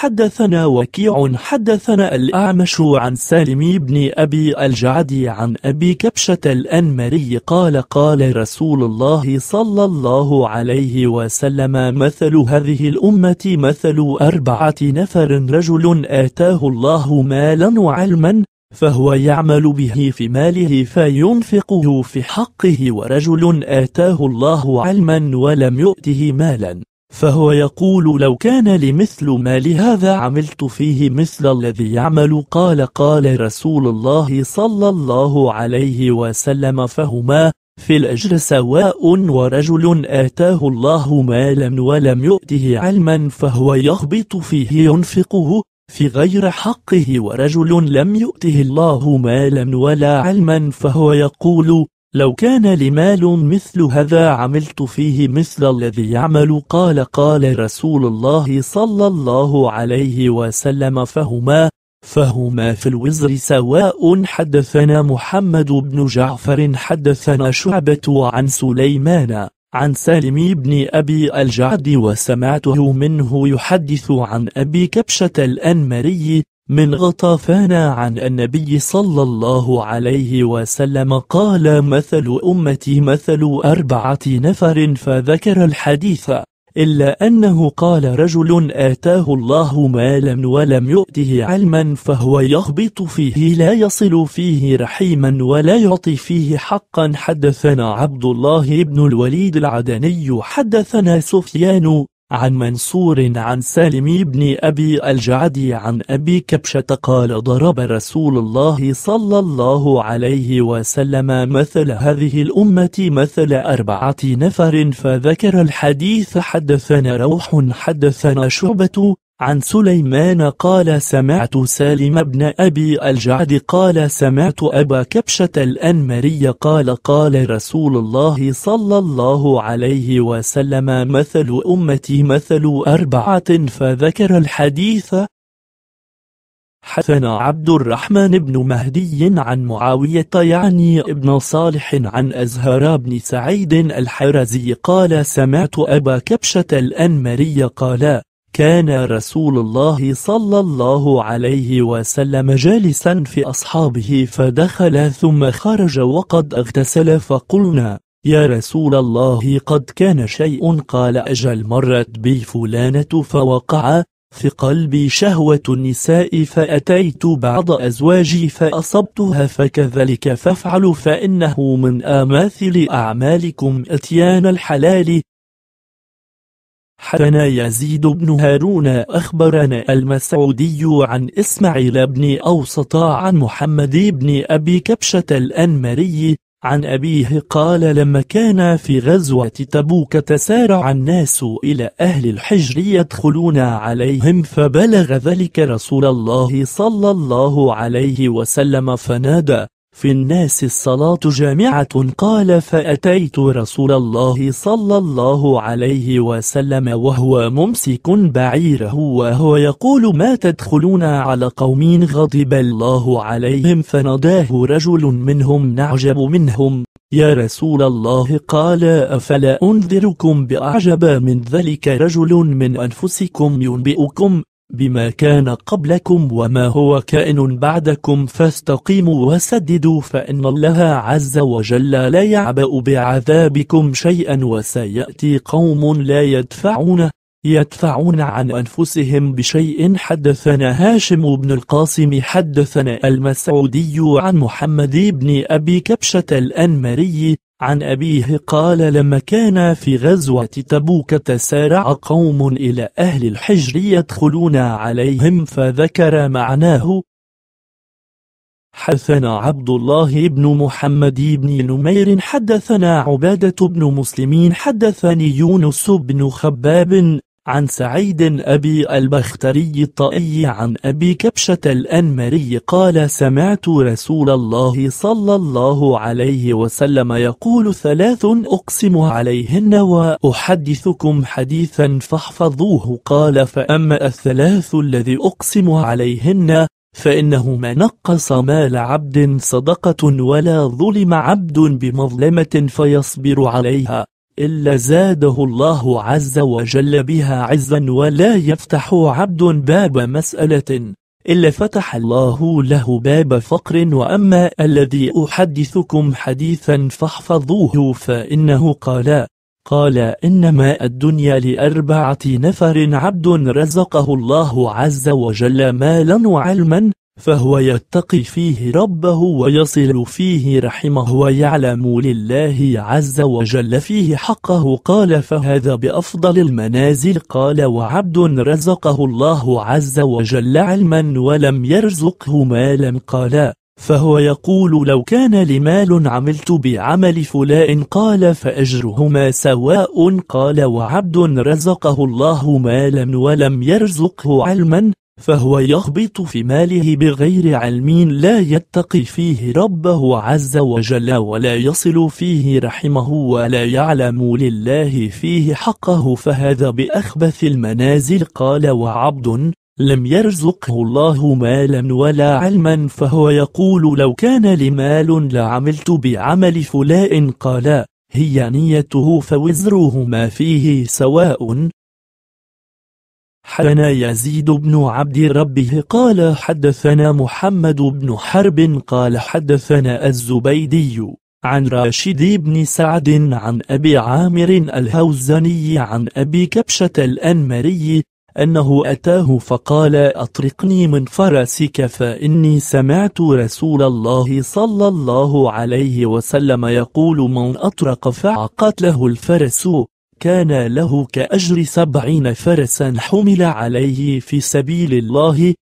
حدثنا وكيع حدثنا الأعمش عن سالم بن أبي الجعدي عن أبي كبشة الأنمري قال قال رسول الله صلى الله عليه وسلم مثل هذه الأمة مثل أربعة نفر رجل آتاه الله مالا وعلما فهو يعمل به في ماله فينفقه في حقه ورجل آتاه الله علما ولم يؤته مالا فهو يقول لو كان لمثل ما لهذا عملت فيه مثل الذي يعمل قال قال رسول الله صلى الله عليه وسلم فهما في الأجر سواء ورجل آتاه الله مالا ولم يؤته علما فهو يخبط فيه ينفقه في غير حقه ورجل لم يؤته الله مالا ولا علما فهو يقول لو كان لمال مثل هذا عملت فيه مثل الذي يعمل قال قال رسول الله صلى الله عليه وسلم فهما فهما في الوزر سواء حدثنا محمد بن جعفر حدثنا شعبة عن سليمان عن سالم بن أبي الجعد وسمعته منه يحدث عن أبي كبشة الأنمري من غطافانا عن النبي صلى الله عليه وسلم قال مثل أمتي مثل أربعة نفر فذكر الحديث إلا أنه قال رجل آتاه الله مالا ولم يؤته علما فهو يخبط فيه لا يصل فيه رحيما ولا يعطي فيه حقا حدثنا عبد الله بن الوليد العدني حدثنا سفيان عن منصور عن سالم بن أبي الجعد عن أبي كبشة قال ضرب رسول الله صلى الله عليه وسلم مثل هذه الأمة مثل أربعة نفر فذكر الحديث حدثنا روح حدثنا شعبة عن سليمان قال سمعت سالم بن أبي الجعد قال سمعت أبا كبشة الأنمري قال قال رسول الله صلى الله عليه وسلم مثل أمتي مثل أربعة فذكر الحديث حثنا عبد الرحمن بن مهدي عن معاوية يعني ابن صالح عن أزهر بن سعيد الحرزي قال سمعت أبا كبشة الأنمري قال كان رسول الله صلى الله عليه وسلم جالسا في أصحابه فدخل ثم خرج وقد اغتسل فقلنا يا رسول الله قد كان شيء قال أجل مرت بي فلانة فوقع في قلبي شهوة النساء فأتيت بعض أزواجي فأصبتها فكذلك فافعلوا فإنه من آماثل أعمالكم أتيان الحلال حدنا يزيد بن هارون أخبرنا المسعودي عن إسماعيل بن أوسط عن محمد بن أبي كبشة الأنمري عن أبيه قال لما كان في غزوة تبوك تسارع الناس إلى أهل الحجر يدخلون عليهم فبلغ ذلك رسول الله صلى الله عليه وسلم فنادى في الناس الصلاة جامعة قال فأتيت رسول الله صلى الله عليه وسلم وهو ممسك بعيره وهو يقول ما تدخلون على قوم غضب الله عليهم فناداه رجل منهم نعجب منهم يا رسول الله قال أفلا أنذركم بأعجب من ذلك رجل من أنفسكم ينبئكم بما كان قبلكم وما هو كائن بعدكم فاستقيموا وسددوا فإن الله عز وجل لا يعبأ بعذابكم شيئا وسيأتي قوم لا يدفعونه يدفعون عن أنفسهم بشيء حدثنا هاشم بن القاسم حدثنا المسعودي عن محمد بن أبي كبشة الأنمري عن أبيه قال لما كان في غزوة تبوك تسارع قوم إلى أهل الحجر يدخلون عليهم فذكر معناه حدثنا عبد الله بن محمد بن نمير حدثنا عبادة بن مسلمين حدثني يونس بن خباب عن سعيد أبي البختري الطائي عن أبي كبشة الأنمري قال سمعت رسول الله صلى الله عليه وسلم يقول ثلاث أقسم عليهن وأحدثكم حديثا فاحفظوه قال فأما الثلاث الذي أقسم عليهن فإنه ما نقص مال عبد صدقة ولا ظلم عبد بمظلمة فيصبر عليها إلا زاده الله عز وجل بها عزا ولا يفتح عبد باب مسألة إلا فتح الله له باب فقر وأما الذي أحدثكم حديثا فاحفظوه فإنه قال قال إنما الدنيا لأربعة نفر عبد رزقه الله عز وجل مالا وعلما فهو يتقي فيه ربه ويصل فيه رحمه ويعلم لله عز وجل فيه حقه قال فهذا بأفضل المنازل قال وعبد رزقه الله عز وجل علما ولم يرزقه مالا قال فهو يقول لو كان لي مال عملت بعمل فلان قال فأجرهما سواء قال وعبد رزقه الله مالا ولم يرزقه علما فهو يخبط في ماله بغير علم لا يتقي فيه ربه عز وجل ولا يصل فيه رحمه ولا يعلم لله فيه حقه فهذا بأخبث المنازل قال وعبد لم يرزقه الله مالا ولا علما فهو يقول لو كان لي مال لعملت بعمل فلاء قال هي نيته فوزره ما فيه سواء حدثنا يزيد بن عبد ربه قال حدثنا محمد بن حرب قال حدثنا الزبيدي عن راشد بن سعد عن أبي عامر الهوزني عن أبي كبشة الأنمري أنه أتاه فقال أطرقني من فرسك فإني سمعت رسول الله صلى الله عليه وسلم يقول من أطرق فعقت له الفرس كان له كأجر سبعين فرسا حمل عليه في سبيل الله